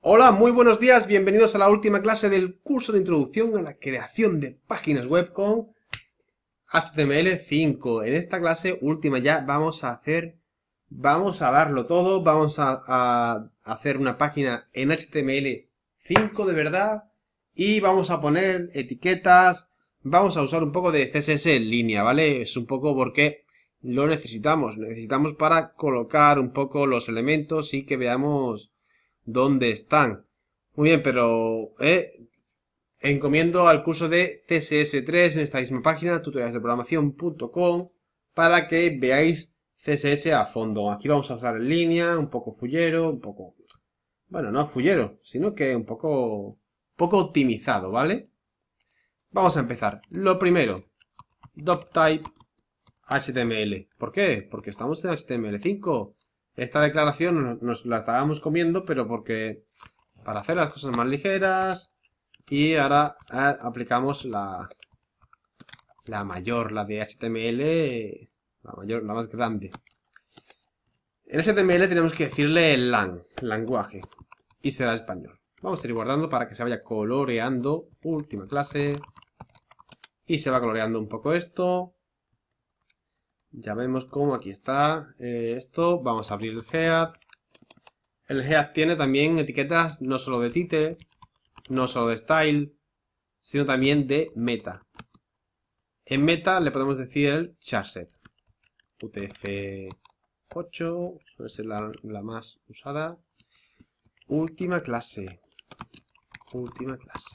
Hola, muy buenos días, bienvenidos a la última clase del curso de introducción a la creación de páginas web con HTML5. En esta clase última ya vamos a hacer, vamos a darlo todo, vamos a, a hacer una página en HTML5 de verdad y vamos a poner etiquetas, vamos a usar un poco de CSS en línea, ¿vale? Es un poco porque lo necesitamos, necesitamos para colocar un poco los elementos y que veamos dónde están. Muy bien, pero eh, encomiendo al curso de CSS3 en esta misma página, tutorialesdeprogramación.com, para que veáis CSS a fondo. Aquí vamos a usar en línea, un poco fullero, un poco... Bueno, no fullero, sino que un poco, poco optimizado, ¿vale? Vamos a empezar. Lo primero, doctype HTML. ¿Por qué? Porque estamos en HTML5. Esta declaración nos la estábamos comiendo, pero porque para hacer las cosas más ligeras y ahora ah, aplicamos la, la mayor, la de HTML, la mayor, la más grande. En HTML tenemos que decirle el lang, lenguaje, y será español. Vamos a ir guardando para que se vaya coloreando. Última clase. Y se va coloreando un poco esto. Ya vemos cómo aquí está eh, esto. Vamos a abrir el head. El head tiene también etiquetas no solo de title, no solo de style, sino también de meta. En meta le podemos decir el charset. UTF-8, suele ser la, la más usada. Última clase. Última clase.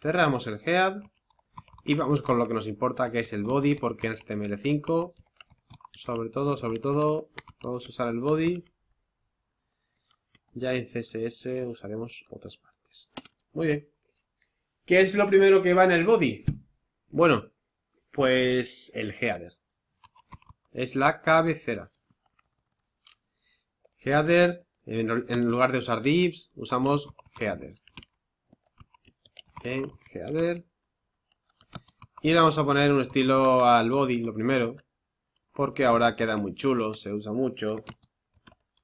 Cerramos el head. Y vamos con lo que nos importa, que es el body, porque en este ML5, sobre todo, sobre todo, vamos a usar el body. Ya en CSS usaremos otras partes. Muy bien. ¿Qué es lo primero que va en el body? Bueno, pues el header. Es la cabecera. Header, en lugar de usar divs, usamos header. En header y le vamos a poner un estilo al body, lo primero. Porque ahora queda muy chulo, se usa mucho.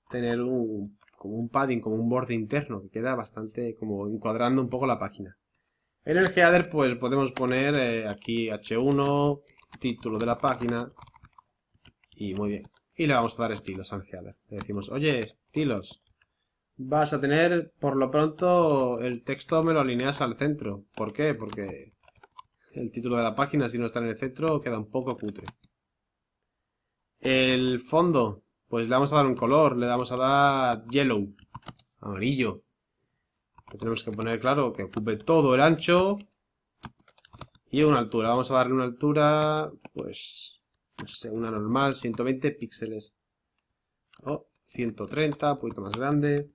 Tener un, como un padding, como un borde interno, que queda bastante como encuadrando un poco la página. En el header pues podemos poner eh, aquí H1, título de la página. Y muy bien. Y le vamos a dar estilos al header. Le decimos, oye, estilos, vas a tener por lo pronto el texto me lo alineas al centro. ¿Por qué? Porque el título de la página, si no está en el centro, queda un poco cutre. El fondo, pues le vamos a dar un color, le damos a dar yellow, amarillo. tenemos que poner claro que ocupe todo el ancho y una altura. Vamos a darle una altura, pues, no sé, una normal, 120 píxeles. O 130, un poquito más grande.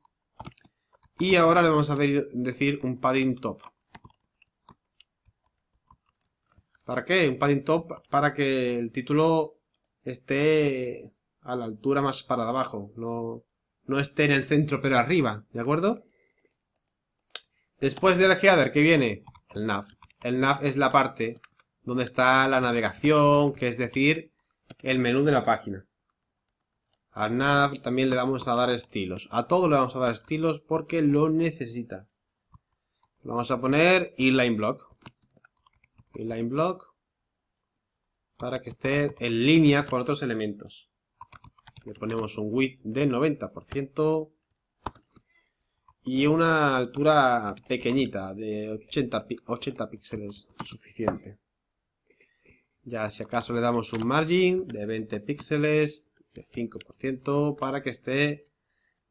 Y ahora le vamos a decir un padding top. ¿Para qué? Un padding top para que el título esté a la altura más para abajo. No, esté en el centro pero arriba, ¿de acuerdo? Después del header, ¿qué viene? El nav. El nav es la parte donde está la navegación, que es decir, el menú de la página. Al nav también le vamos a dar estilos. A todo le vamos a dar estilos porque lo necesita. Vamos a poner inline block line block para que esté en línea con otros elementos. Le ponemos un width de 90% y una altura pequeñita de 80, 80 píxeles suficiente. Ya si acaso le damos un margin de 20 píxeles, de 5%, para que esté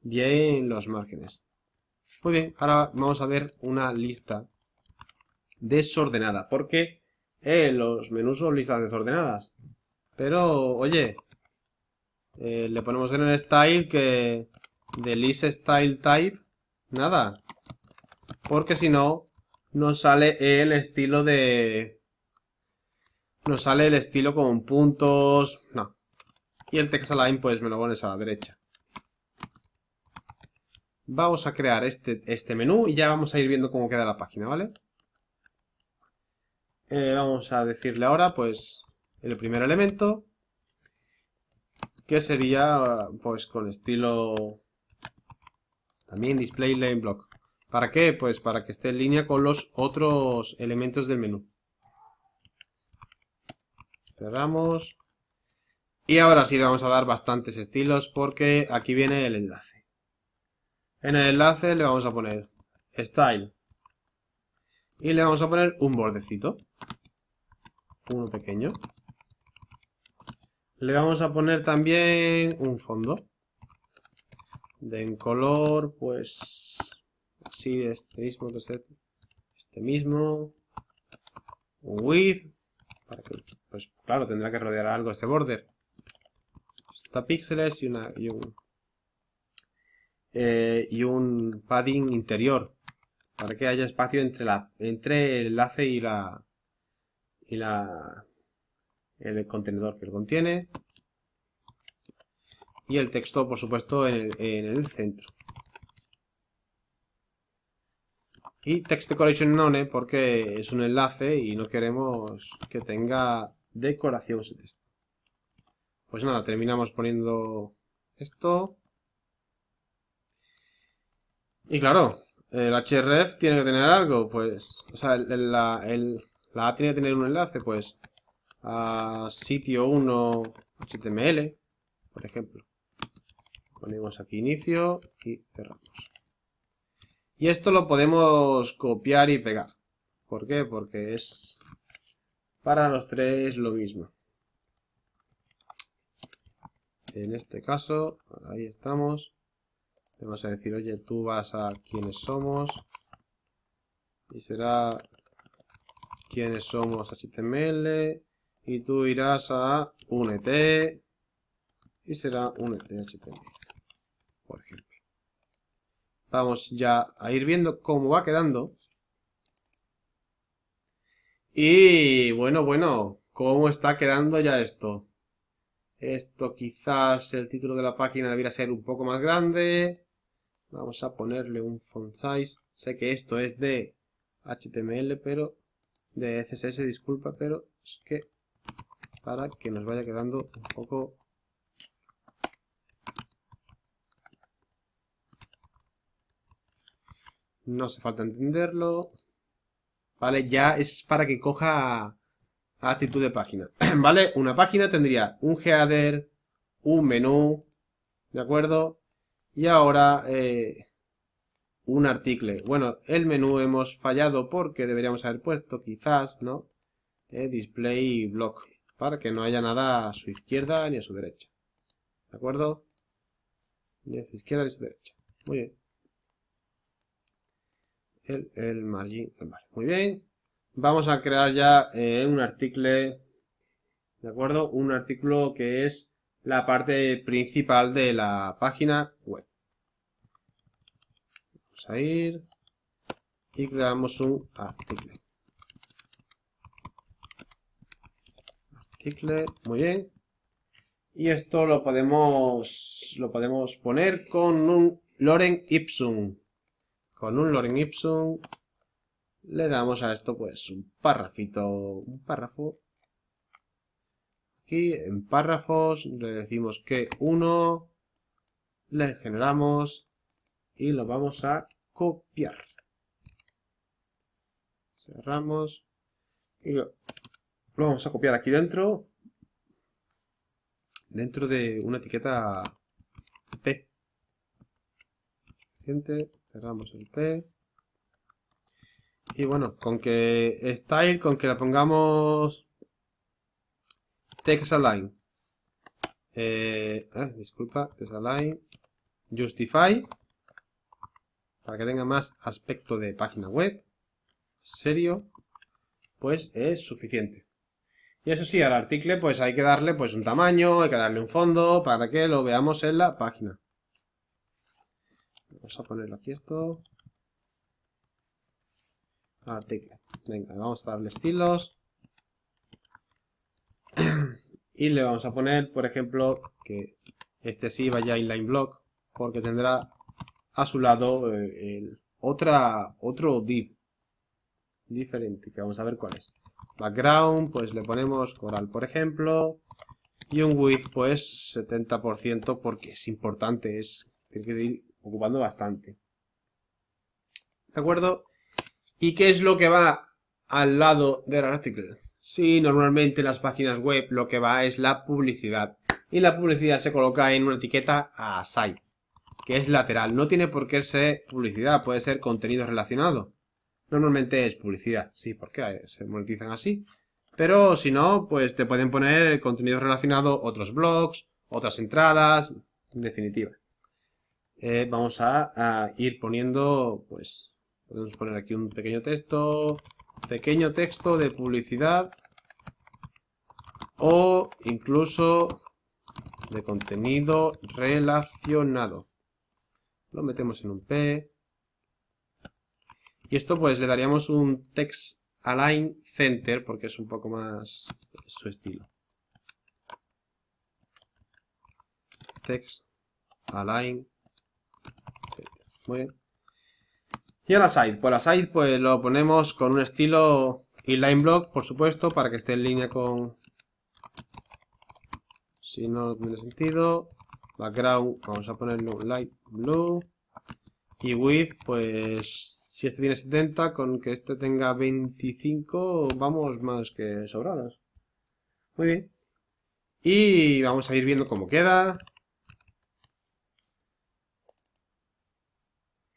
bien los márgenes. Muy bien, ahora vamos a ver una lista desordenada. Porque eh, los menús son listas desordenadas. Pero, oye, eh, le ponemos en el style que de list style type, nada. Porque si no, nos sale el estilo de... Nos sale el estilo con puntos... No. Y el text align pues me lo pones a la derecha. Vamos a crear este, este menú y ya vamos a ir viendo cómo queda la página, ¿vale? vale eh, vamos a decirle ahora, pues, el primer elemento, que sería, pues, con estilo también display lane block. ¿Para qué? Pues para que esté en línea con los otros elementos del menú. Cerramos. Y ahora sí le vamos a dar bastantes estilos porque aquí viene el enlace. En el enlace le vamos a poner style y le vamos a poner un bordecito. Uno pequeño. Le vamos a poner también un fondo. De en color, pues... Así, este mismo, este mismo. Un width. pues claro, tendrá que rodear algo este border. está píxeles y, una, y un... Eh, y un padding interior para que haya espacio entre, el enlace y la la el contenedor que lo contiene y el texto por supuesto en el, centro y text decoration none ¿eh? porque es un enlace y no queremos que tenga decoración pues nada terminamos poniendo esto y claro ¿El href tiene que tener algo? Pues... O sea, la, A tiene que tener un enlace, pues... A sitio 1html por ejemplo. Ponemos aquí inicio y cerramos. Y esto lo podemos copiar y pegar. ¿Por qué? Porque es para los tres lo mismo. En este caso, ahí estamos vamos a decir, oye, tú vas a quienes somos. Y será quienes somos HTML. Y tú irás a únete. Y será únete HTML. Por ejemplo. Vamos ya a ir viendo cómo va quedando. Y bueno, bueno, ¿cómo está quedando ya esto? Esto quizás el título de la página debiera ser un poco más grande. Vamos a ponerle un font size. Sé que esto es de HTML, pero de CSS, disculpa, pero es que para que nos vaya quedando un poco no hace falta entenderlo vale, ya es para que coja actitud de página vale, una página tendría un header un menú, de acuerdo y ahora eh, un artículo. Bueno, el menú hemos fallado porque deberíamos haber puesto quizás, ¿no? Eh, display block. Para que no haya nada a su izquierda ni a su derecha. ¿De acuerdo? Ni a su izquierda ni a su derecha. Muy bien. El, margin. muy bien. Vamos a crear ya eh, un artículo. ¿De acuerdo? Un artículo que es la parte principal de la página web a ir y creamos un artículo, Artículo muy bien. Y esto lo podemos, lo podemos poner con un Loren Ipsum. Con un Loren Ipsum le damos a esto pues un párrafito, un párrafo. Aquí en párrafos le decimos que uno le generamos y lo vamos a copiar. Cerramos y lo, vamos a copiar aquí dentro, dentro de una etiqueta P. Cerramos el P. Y bueno, con que style, con que la pongamos text align. Eh, ah, disculpa, text align. Justify para que tenga más aspecto de página web, serio, pues es suficiente. Y eso sí, al artículo pues hay que darle pues un tamaño, hay que darle un fondo para que lo veamos en la página. Vamos a ponerlo aquí esto. Artículo. Venga, vamos a darle estilos. y le vamos a poner, por ejemplo, que este sí vaya inline block, porque tendrá a su lado eh, el, otra, otro div diferente, que vamos a ver cuál es. Background, pues le ponemos coral, por ejemplo, y un width, pues 70%, porque es importante, es, tiene que ir ocupando bastante. ¿De acuerdo? ¿Y qué es lo que va al lado del artículo? Sí, normalmente en las páginas web lo que va es la publicidad. Y la publicidad se coloca en una etiqueta a site que es lateral. No tiene por qué ser publicidad, puede ser contenido relacionado. Normalmente es publicidad, sí, porque se monetizan así. Pero si no, pues te pueden poner contenido relacionado, otros blogs, otras entradas, en definitiva. Eh, vamos a, a, ir poniendo, pues, podemos poner aquí un pequeño texto, pequeño texto de publicidad o incluso de contenido relacionado lo metemos en un P. Y esto pues le daríamos un text align center porque es un poco más su estilo. Text align center. Muy bien. Y a la side, pues la side pues lo ponemos con un estilo inline block, por supuesto, para que esté en línea con si no tiene sentido, Background, vamos a ponerlo light blue. Y width, pues si este tiene 70, con que este tenga 25, vamos más que sobradas. Muy bien. Y vamos a ir viendo cómo queda.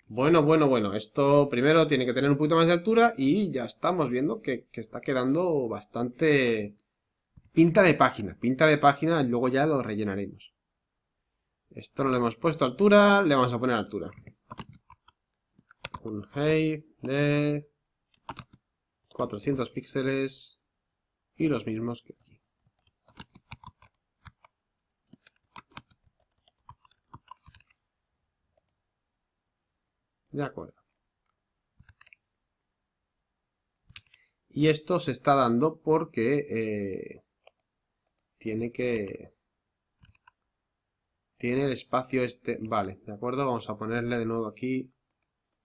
Bueno, bueno, bueno, esto primero tiene que tener un poquito más de altura y ya estamos viendo que, está quedando bastante pinta de página. Pinta de página, y luego ya lo rellenaremos. Esto no le hemos puesto altura, le vamos a poner altura. Un height de 400 píxeles y los mismos que aquí. De acuerdo. Y esto se está dando porque eh, tiene que tiene el espacio este, vale, de acuerdo, vamos a ponerle de nuevo aquí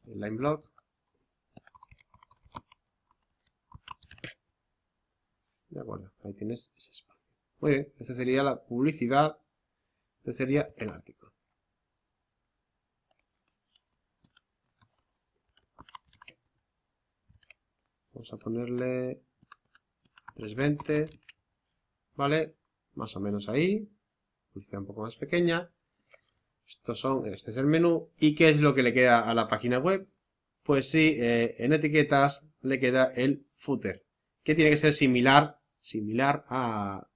el line block. De acuerdo, ahí tienes ese espacio. Muy bien, esta sería la publicidad, este sería el artículo. Vamos a ponerle 320, ¿vale? Más o menos ahí un poco más pequeña. Estos son, este es el menú. ¿Y qué es lo que le queda a la página web? Pues sí, eh, en etiquetas le queda el footer, que tiene que ser similar, similar a,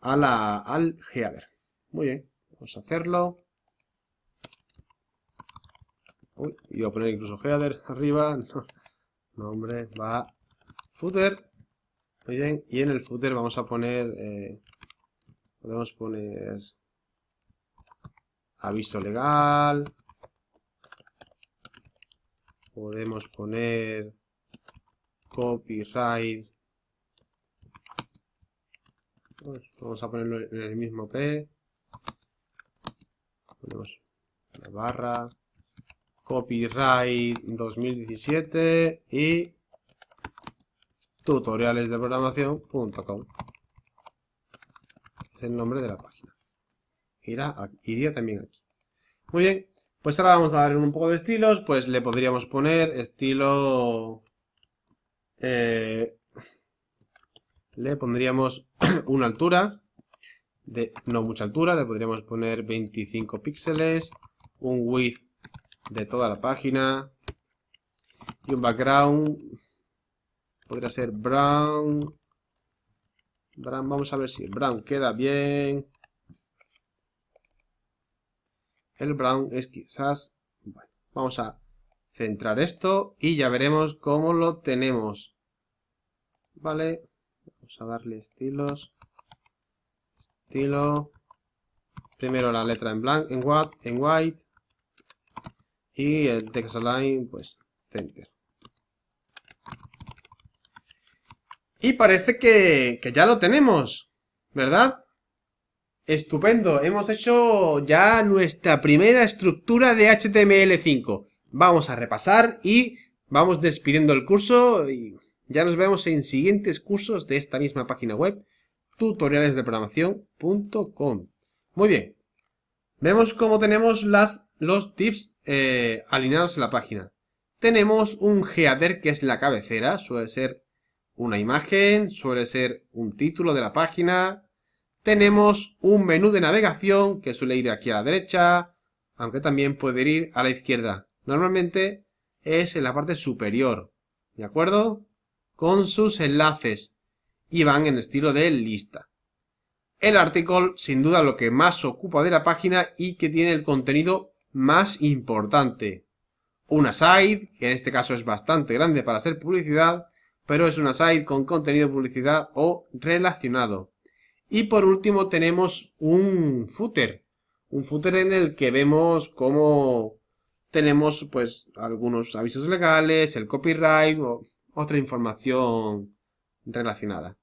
a la, al header. Muy bien, vamos a hacerlo. Uy, iba a poner incluso header arriba. Nombre va footer. Muy bien, y en el footer vamos a poner eh, podemos poner aviso legal, podemos poner copyright, pues, vamos a ponerlo en el mismo P, ponemos la barra, copyright 2017 y tutorialesdeprogramación.com el nombre de la página. iría también aquí. Muy bien, pues ahora vamos a darle un poco de estilos, pues le podríamos poner estilo... Eh, le pondríamos una altura, de no mucha altura, le podríamos poner 25 píxeles, un width de toda la página y un background, podría ser brown, vamos a ver si el Brown queda bien. El Brown es quizás... Bueno, vamos a centrar esto y ya veremos cómo lo tenemos. Vale, vamos a darle estilos. Estilo. Primero la letra en blanco, en white. Y el text align, pues, center. Y parece que, ya lo tenemos, ¿verdad? Estupendo, hemos hecho ya nuestra primera estructura de HTML5. Vamos a repasar y vamos despidiendo el curso y ya nos vemos en siguientes cursos de esta misma página web, tutorialesdeprogramación.com. Muy bien, vemos cómo tenemos las, los tips eh, alineados en la página. Tenemos un header que es la cabecera, suele ser una imagen, suele ser un título de la página. Tenemos un menú de navegación que suele ir aquí a la derecha, aunque también puede ir a la izquierda. Normalmente es en la parte superior, ¿de acuerdo? Con sus enlaces y van en estilo de lista. El artículo, sin duda, lo que más ocupa de la página y que tiene el contenido más importante. Una side que en este caso es bastante grande para ser publicidad, pero es una site con contenido de publicidad o relacionado. Y por último tenemos un footer, un footer en el que vemos cómo tenemos pues algunos avisos legales, el copyright o otra información relacionada.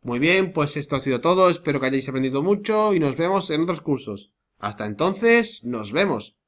Muy bien, pues esto ha sido todo, espero que hayáis aprendido mucho y nos vemos en otros cursos. Hasta entonces, nos vemos.